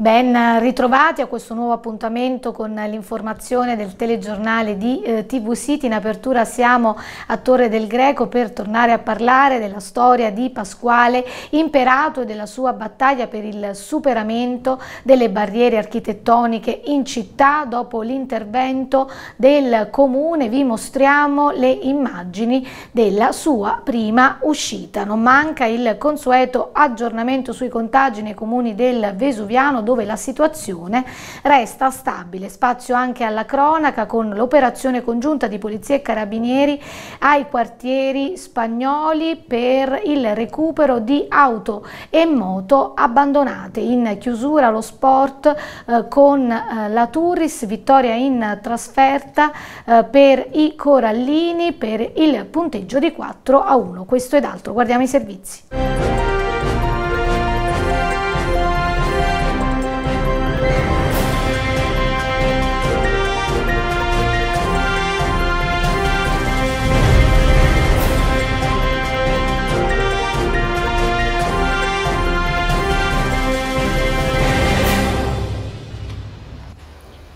Ben ritrovati a questo nuovo appuntamento con l'informazione del telegiornale di eh, TV City. In apertura siamo a Torre del Greco per tornare a parlare della storia di Pasquale Imperato e della sua battaglia per il superamento delle barriere architettoniche in città. Dopo l'intervento del comune vi mostriamo le immagini della sua prima uscita. Non manca il consueto aggiornamento sui contagi nei comuni del Vesuviano dove la situazione resta stabile. Spazio anche alla cronaca con l'operazione congiunta di polizia e carabinieri ai quartieri spagnoli per il recupero di auto e moto abbandonate. In chiusura lo sport eh, con eh, la Turris, vittoria in trasferta eh, per i Corallini per il punteggio di 4 a 1. Questo ed altro, guardiamo i servizi.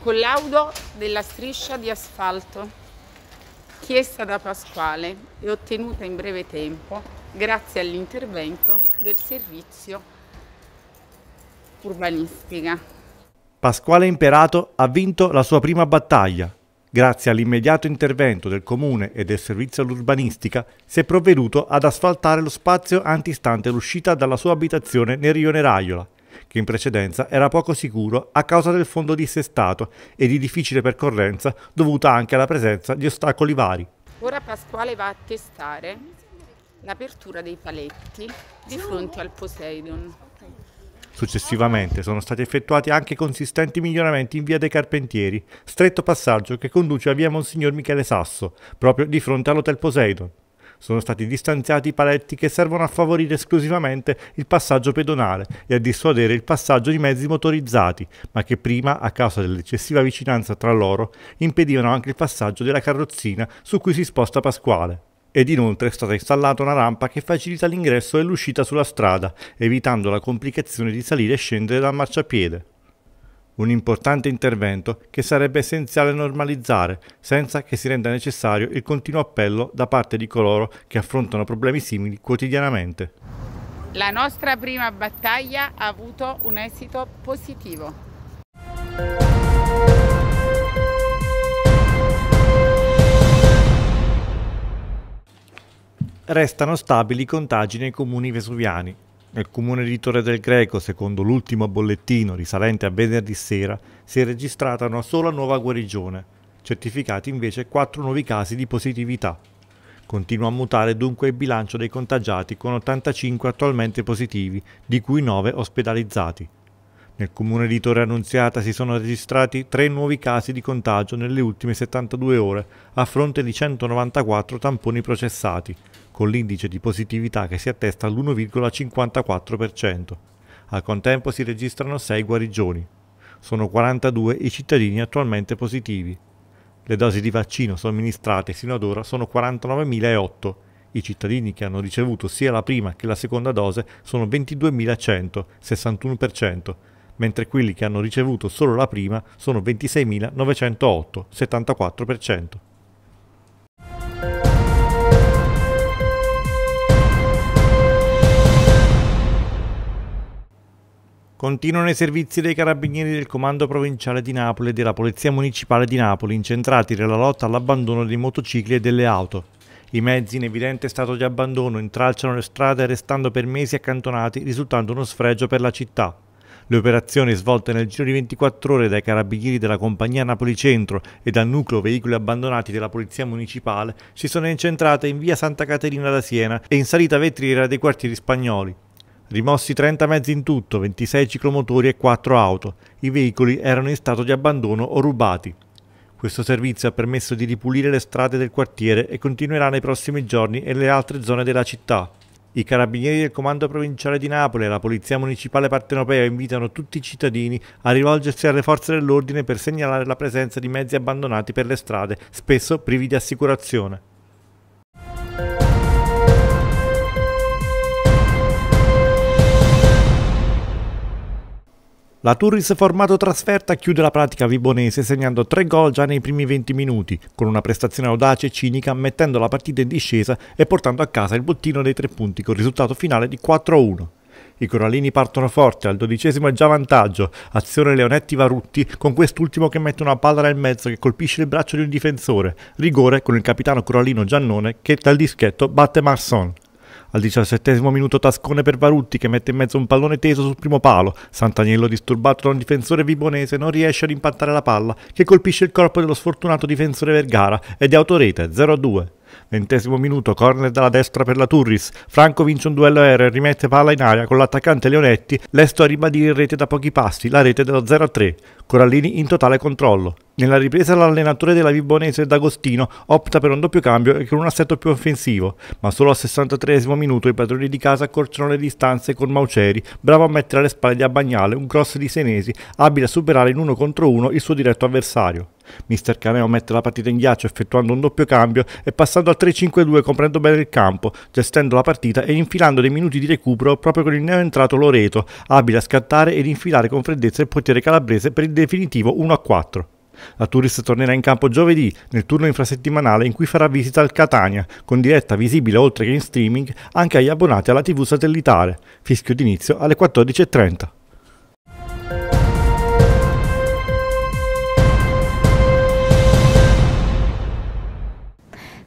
collaudo della striscia di asfalto chiesta da Pasquale e ottenuta in breve tempo grazie all'intervento del servizio urbanistica. Pasquale Imperato ha vinto la sua prima battaglia. Grazie all'immediato intervento del comune e del servizio all'urbanistica si è provveduto ad asfaltare lo spazio antistante l'uscita dalla sua abitazione nel rione Raiola che in precedenza era poco sicuro a causa del fondo dissestato e di difficile percorrenza dovuta anche alla presenza di ostacoli vari. Ora Pasquale va a testare l'apertura dei paletti di fronte al Poseidon. Successivamente sono stati effettuati anche consistenti miglioramenti in via dei Carpentieri, stretto passaggio che conduce a via Monsignor Michele Sasso, proprio di fronte all'Hotel Poseidon. Sono stati distanziati i paletti che servono a favorire esclusivamente il passaggio pedonale e a dissuadere il passaggio di mezzi motorizzati, ma che prima, a causa dell'eccessiva vicinanza tra loro, impedivano anche il passaggio della carrozzina su cui si sposta Pasquale ed inoltre è stata installata una rampa che facilita l'ingresso e l'uscita sulla strada, evitando la complicazione di salire e scendere dal marciapiede. Un importante intervento che sarebbe essenziale normalizzare, senza che si renda necessario il continuo appello da parte di coloro che affrontano problemi simili quotidianamente. La nostra prima battaglia ha avuto un esito positivo. Restano stabili i contagi nei comuni vesuviani, nel comune di Torre del Greco, secondo l'ultimo bollettino risalente a venerdì sera, si è registrata una sola nuova guarigione, certificati invece quattro nuovi casi di positività. Continua a mutare dunque il bilancio dei contagiati con 85 attualmente positivi, di cui 9 ospedalizzati. Nel comune di Torre Annunziata si sono registrati tre nuovi casi di contagio nelle ultime 72 ore, a fronte di 194 tamponi processati, con l'indice di positività che si attesta all'1,54%. Al contempo si registrano 6 guarigioni. Sono 42 i cittadini attualmente positivi. Le dosi di vaccino somministrate sino ad ora sono 49.008. I cittadini che hanno ricevuto sia la prima che la seconda dose sono 22.100, 61% mentre quelli che hanno ricevuto solo la prima sono 26.908, 74%. Continuano i servizi dei carabinieri del Comando Provinciale di Napoli e della Polizia Municipale di Napoli incentrati nella lotta all'abbandono dei motocicli e delle auto. I mezzi in evidente stato di abbandono intralciano le strade restando per mesi accantonati risultando uno sfregio per la città. Le operazioni svolte nel giro di 24 ore dai carabinieri della compagnia Napoli Centro e dal nucleo veicoli abbandonati della polizia municipale si sono incentrate in via Santa Caterina da Siena e in salita vetriera dei quartieri spagnoli. Rimossi 30 mezzi in tutto, 26 ciclomotori e 4 auto. I veicoli erano in stato di abbandono o rubati. Questo servizio ha permesso di ripulire le strade del quartiere e continuerà nei prossimi giorni e nelle altre zone della città. I carabinieri del Comando Provinciale di Napoli e la Polizia Municipale Partenopea invitano tutti i cittadini a rivolgersi alle forze dell'ordine per segnalare la presenza di mezzi abbandonati per le strade, spesso privi di assicurazione. La Turris formato trasferta chiude la pratica vibonese segnando tre gol già nei primi 20 minuti, con una prestazione audace e cinica mettendo la partita in discesa e portando a casa il bottino dei tre punti col risultato finale di 4-1. I corallini partono forte, al dodicesimo è già vantaggio, azione Leonetti Varutti con quest'ultimo che mette una palla nel mezzo che colpisce il braccio di un difensore, rigore con il capitano corallino Giannone che dal dischetto batte Marson. Al diciassettesimo minuto tascone per Varutti che mette in mezzo un pallone teso sul primo palo. Sant'Agnello disturbato da un difensore vibonese non riesce ad impattare la palla che colpisce il corpo dello sfortunato difensore Vergara ed è autorete 0-2. Ventesimo minuto, corner dalla destra per la Turris. Franco vince un duello aereo e rimette palla in aria con l'attaccante Leonetti, lesto a ribadire in rete da pochi passi, la rete dello 0-3. Corallini in totale controllo. Nella ripresa l'allenatore della Vibonese D'Agostino opta per un doppio cambio e con un assetto più offensivo, ma solo al 63 minuto i padroni di casa accorciano le distanze con Mauceri, bravo a mettere alle spalle di Abbagnale un cross di Senesi, abile a superare in uno contro uno il suo diretto avversario. Mister Caneo mette la partita in ghiaccio effettuando un doppio cambio e passando al 3-5-2 comprendo bene il campo, gestendo la partita e infilando dei minuti di recupero proprio con il neoentrato Loreto, abile a scattare ed infilare con freddezza il portiere calabrese per il definitivo 1-4. La Turis tornerà in campo giovedì, nel turno infrasettimanale in cui farà visita al Catania, con diretta visibile oltre che in streaming anche agli abbonati alla TV satellitare. Fischio d'inizio alle 14.30.